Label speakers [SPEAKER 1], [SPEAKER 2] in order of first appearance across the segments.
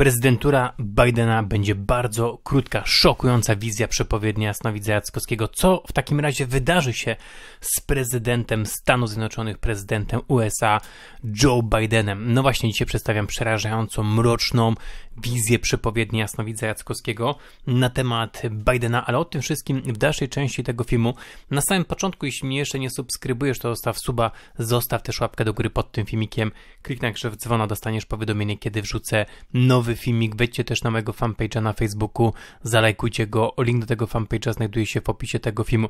[SPEAKER 1] Prezydentura Bidena będzie bardzo krótka, szokująca wizja przepowiednia Jasnowidza Jackowskiego. Co w takim razie wydarzy się z prezydentem Stanów Zjednoczonych, prezydentem USA Joe Bidenem? No właśnie, dzisiaj przedstawiam przerażającą, mroczną wizję przepowiednia Jasnowidza Jackowskiego na temat Bidena, ale o tym wszystkim w dalszej części tego filmu. Na samym początku, jeśli mnie jeszcze nie subskrybujesz, to zostaw suba, zostaw też łapkę do góry pod tym filmikiem, kliknij na krzyw dzwona, dostaniesz powiadomienie, kiedy wrzucę nowy nowy filmik, wejdźcie też na mojego fanpage'a na Facebooku, zalajkujcie go, link do tego fanpage'a znajduje się w opisie tego filmu.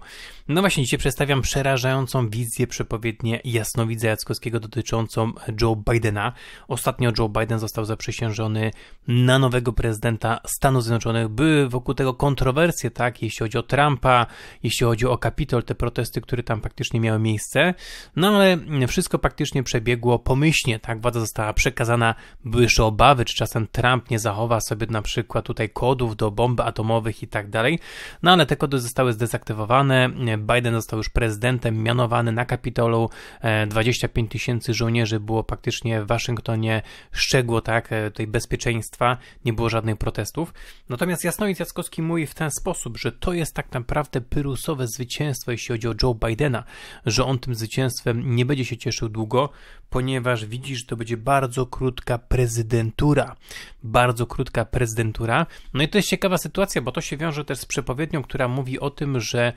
[SPEAKER 1] No właśnie, dzisiaj przedstawiam przerażającą wizję przepowiednie jasnowidza Jackowskiego dotyczącą Joe Bidena. Ostatnio Joe Biden został zaprzysiężony na nowego prezydenta Stanów Zjednoczonych. Były wokół tego kontrowersje, tak, jeśli chodzi o Trumpa, jeśli chodzi o Kapitol, te protesty, które tam praktycznie miały miejsce, no ale wszystko praktycznie przebiegło pomyślnie, tak, władza została przekazana, były jeszcze obawy, czy czasem Trump Trump nie zachowa sobie na przykład tutaj kodów do bomb atomowych i tak dalej. No ale te kody zostały zdezaktywowane. Biden został już prezydentem, mianowany na Kapitolu. 25 e, tysięcy żołnierzy było praktycznie w Waszyngtonie szczegło, tak, e, tej bezpieczeństwa. Nie było żadnych protestów. Natomiast Jasnowic Jackowski mówi w ten sposób, że to jest tak naprawdę pyrusowe zwycięstwo, jeśli chodzi o Joe Bidena, że on tym zwycięstwem nie będzie się cieszył długo, ponieważ widzi, że to będzie bardzo krótka prezydentura bardzo krótka prezydentura. No i to jest ciekawa sytuacja, bo to się wiąże też z przepowiednią, która mówi o tym, że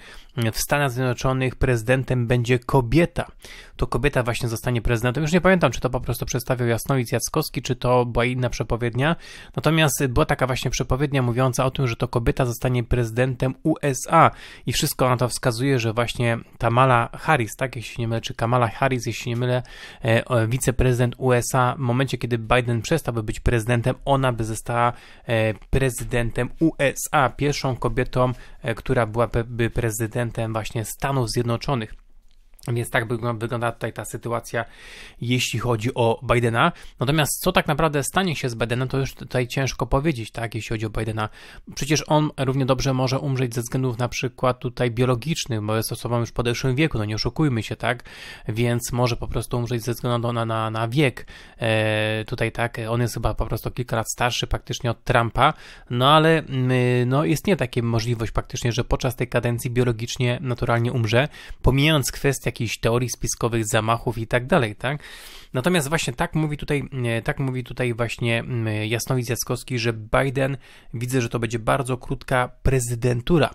[SPEAKER 1] w Stanach Zjednoczonych prezydentem będzie kobieta. To kobieta właśnie zostanie prezydentem. Już nie pamiętam, czy to po prostu przedstawiał Jasnowic Jackowski, czy to była inna przepowiednia. Natomiast była taka właśnie przepowiednia mówiąca o tym, że to kobieta zostanie prezydentem USA i wszystko na to wskazuje, że właśnie Kamala Harris, tak, jeśli nie mylę, czy Kamala Harris, jeśli nie mylę, e, wiceprezydent USA, w momencie, kiedy Biden przestałby być prezydentem, ona by została e, prezydentem USA, pierwszą kobietą, e, która byłaby prezydentem właśnie Stanów Zjednoczonych. Więc tak wygląda tutaj ta sytuacja, jeśli chodzi o Bidena. Natomiast co tak naprawdę stanie się z Bidenem, to już tutaj ciężko powiedzieć, tak, jeśli chodzi o Bidena. Przecież on równie dobrze może umrzeć ze względów na przykład tutaj biologicznych, bo jest osobą już w podeszłym wieku, no nie oszukujmy się, tak, więc może po prostu umrzeć ze względu na, na, na wiek. E, tutaj tak, on jest chyba po prostu kilka lat starszy praktycznie od Trumpa, no ale mm, no, istnieje taka możliwość praktycznie, że podczas tej kadencji biologicznie naturalnie umrze, pomijając kwestię jakichś teorii spiskowych, zamachów i tak dalej, tak? Natomiast właśnie tak mówi tutaj, e, tak mówi tutaj właśnie mm, Jasnowic Jackowski, że Biden, widzę, że to będzie bardzo krótka prezydentura.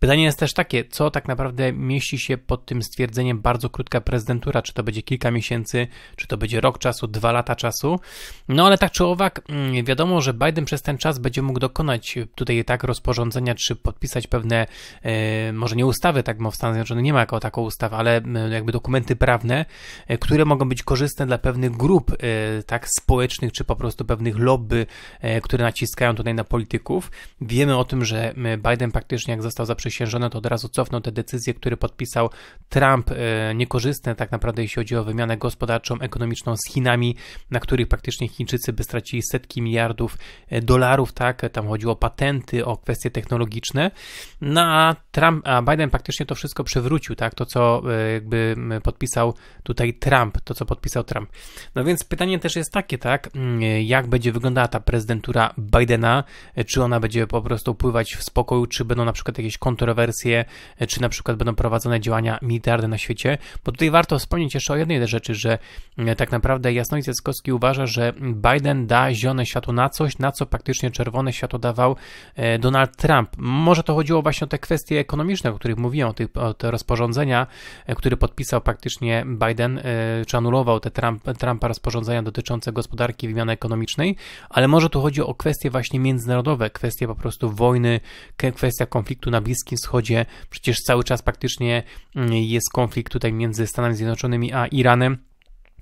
[SPEAKER 1] Pytanie jest też takie, co tak naprawdę mieści się pod tym stwierdzeniem bardzo krótka prezydentura? Czy to będzie kilka miesięcy, czy to będzie rok czasu, dwa lata czasu? No ale tak czy owak, mm, wiadomo, że Biden przez ten czas będzie mógł dokonać tutaj tak rozporządzenia, czy podpisać pewne, e, może nie ustawy, tak, bo w Stanach Zjednoczonych nie ma jako taką ustawę, ale mm, jakby dokumenty prawne, e, które mogą być korzystne dla pewnych grup e, tak społecznych, czy po prostu pewnych lobby, e, które naciskają tutaj na polityków. Wiemy o tym, że Biden praktycznie jak został zaprzysiężony, to od razu cofnął te decyzje, które podpisał Trump, niekorzystne tak naprawdę jeśli chodzi o wymianę gospodarczą, ekonomiczną z Chinami, na których praktycznie Chińczycy by stracili setki miliardów dolarów, tak, tam chodziło o patenty, o kwestie technologiczne, no a, Trump, a Biden praktycznie to wszystko przywrócił, tak, to co jakby podpisał tutaj Trump, to co podpisał Trump. No więc pytanie też jest takie, tak, mm, jak będzie wyglądała ta prezydentura Bidena, czy ona będzie po prostu pływać w spokoju, czy będą na przykład jakieś kontrowersje, czy na przykład będą prowadzone działania militarne na świecie, bo tutaj warto wspomnieć jeszcze o jednej rzeczy, że mm, tak naprawdę Jasnowic Jackowski uważa, że Biden da zielone światło na coś, na co praktycznie czerwone światło dawał e, Donald Trump. Może to chodziło właśnie o te kwestie ekonomiczne, o których mówiłem, o, te rozporządzenia, e, które podpisał praktycznie Biden, e, czy anulował te Trump, Trumpa rozporządzenia dotyczące gospodarki wymiany ekonomicznej, ale może tu chodzi o kwestie właśnie międzynarodowe, kwestie po prostu wojny, kwestia konfliktu na Bliskim Wschodzie. Przecież cały czas praktycznie mm, jest konflikt tutaj między Stanami Zjednoczonymi a Iranem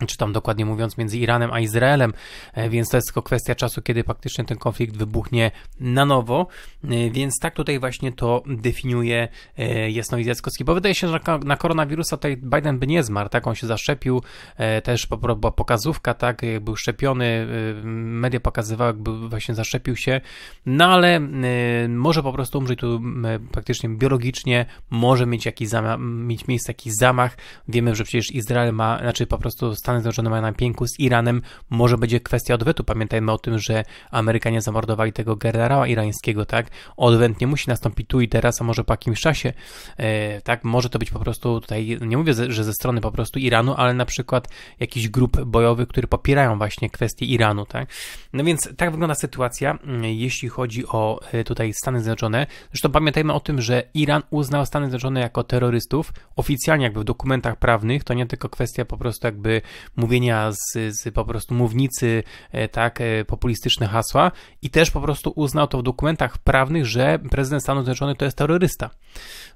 [SPEAKER 1] czy tam dokładnie mówiąc między Iranem a Izraelem, e, więc to jest tylko kwestia czasu, kiedy faktycznie ten konflikt wybuchnie na nowo, e, więc tak tutaj właśnie to definiuje e, Jasnowidz Jackowski, bo wydaje się, że na koronawirusa tutaj Biden by nie zmarł, tak, on się zaszczepił, też była pokazówka, tak, był szczepiony, media pokazywały, jakby właśnie zaszczepił się, no ale może po prostu umrzeć tu praktycznie biologicznie, może mieć, jakiś zamach, mieć miejsce jakiś zamach, wiemy, że przecież Izrael ma, znaczy po prostu Stany Zjednoczone mają na pięku z Iranem, może będzie kwestia odwetu. Pamiętajmy o tym, że Amerykanie zamordowali tego generała irańskiego, tak? Odwet nie musi nastąpić tu i teraz, a może po jakimś czasie, e, tak? Może to być po prostu tutaj, nie mówię, że ze strony po prostu Iranu, ale na przykład jakiś grup bojowych, które popierają właśnie kwestię Iranu, tak? No więc tak wygląda sytuacja, mm, jeśli chodzi o e, tutaj Stany Zjednoczone. Zresztą pamiętajmy o tym, że Iran uznał Stany Zjednoczone jako terrorystów oficjalnie jakby w dokumentach prawnych, to nie tylko kwestia po prostu jakby mówienia z, z po prostu mównicy, e, tak, e, populistyczne hasła i też po prostu uznał to w dokumentach prawnych, że prezydent Stanów Zjednoczonych to jest terrorysta.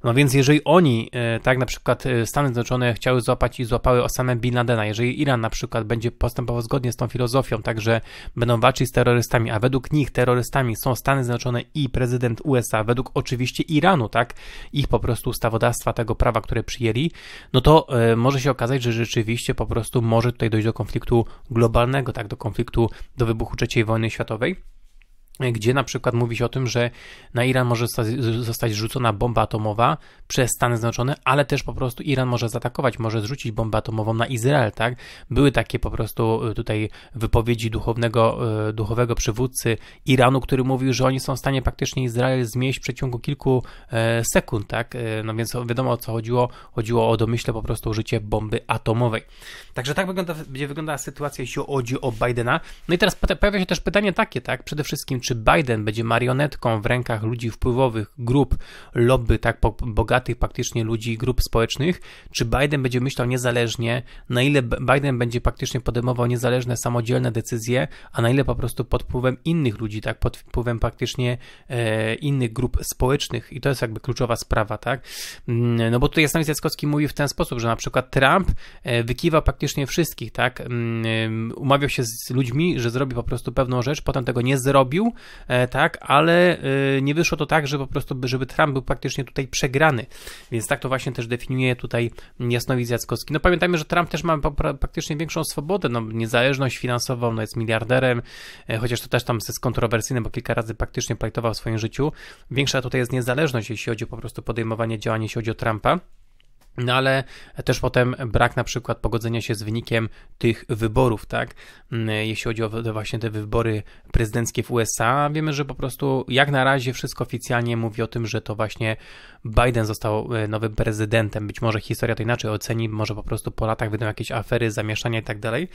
[SPEAKER 1] No więc jeżeli oni, e, tak, na przykład Stany Zjednoczone chciały złapać i złapały Osama Bin Ladena, jeżeli Iran na przykład będzie postępował zgodnie z tą filozofią, także będą walczyć z terrorystami, a według nich terrorystami są Stany Zjednoczone i prezydent USA, według oczywiście Iranu, tak, ich po prostu ustawodawstwa, tego prawa, które przyjęli, no to może się okazać, że rzeczywiście po prostu może tutaj dojść do konfliktu globalnego, tak, do konfliktu, do wybuchu III wojny światowej gdzie na przykład mówi się o tym, że na Iran może zostać rzucona bomba atomowa przez Stany Zjednoczone, ale też po prostu Iran może zaatakować, może zrzucić bombę atomową na Izrael, tak? Były takie po prostu e, tutaj wypowiedzi duchownego, e, duchowego przywódcy Iranu, który mówił, że oni są w stanie praktycznie Izrael zmieść w przeciągu kilku e, sekund, tak? No więc wiadomo o co chodziło, chodziło o domyśle po prostu użycie bomby atomowej. Także tak wygląda, będzie wyglądała sytuacja, jeśli chodzi o Bidena. No i teraz pojawia się też pytanie takie, tak? Przede wszystkim, czy Biden będzie marionetką w rękach ludzi wpływowych, grup lobby, tak bogatych praktycznie ludzi, grup społecznych, czy Biden będzie myślał niezależnie, na ile Biden będzie praktycznie podejmował niezależne, samodzielne decyzje, a na ile po prostu pod wpływem innych ludzi, tak, pod wpływem praktycznie e, innych grup społecznych i to jest jakby kluczowa sprawa, tak, mm, no bo tutaj Stanisław Jackowski mówi w ten sposób, że na przykład Trump e, wykiwa praktycznie wszystkich, tak, mm, e, umawiał się z ludźmi, że zrobi po prostu pewną rzecz, potem tego nie zrobił E, tak, ale e, nie wyszło to tak, że po prostu, żeby Trump był praktycznie tutaj przegrany, więc tak to właśnie też definiuje tutaj Jasnowidz Jackowski. No pamiętajmy, że Trump też ma praktycznie większą swobodę, no niezależność finansową, no jest miliarderem, e, chociaż to też tam jest kontrowersyjne, bo kilka razy praktycznie plajtował w swoim życiu. Większa tutaj jest niezależność, jeśli chodzi po prostu podejmowanie działań, jeśli chodzi o Trumpa. No ale też potem brak na przykład pogodzenia się z wynikiem tych wyborów, tak? Mm, jeśli chodzi o właśnie te wybory prezydenckie w USA, wiemy, że po prostu jak na razie wszystko oficjalnie mówi o tym, że to właśnie Biden został e, nowym prezydentem. Być może historia to inaczej oceni, może po prostu po latach będą jakieś afery, zamieszania i tak dalej.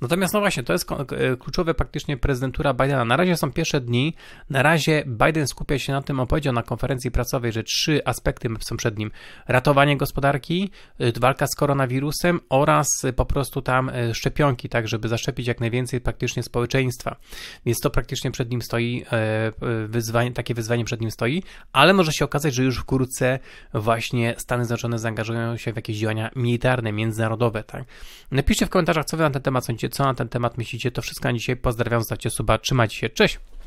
[SPEAKER 1] Natomiast no właśnie, to jest e, kluczowe praktycznie prezydentura Bidena. Na razie są pierwsze dni. Na razie Biden skupia się na tym, opowiedział na konferencji prasowej, że trzy aspekty są przed nim. Ratowanie gospodarki, walki, y, walka z koronawirusem oraz y, po prostu tam y, szczepionki, tak żeby zaszczepić jak najwięcej praktycznie społeczeństwa. Więc to praktycznie przed nim stoi, e, wyzwanie, takie wyzwanie przed nim stoi, ale może się okazać, że już wkrótce właśnie Stany Zjednoczone zaangażują się w jakieś działania militarne, międzynarodowe. Tak? Napiszcie w komentarzach, co wy na ten temat sądzicie, co na ten temat myślicie. To wszystko na dzisiaj. Pozdrawiam, zostawcie suba, trzymajcie się, cześć!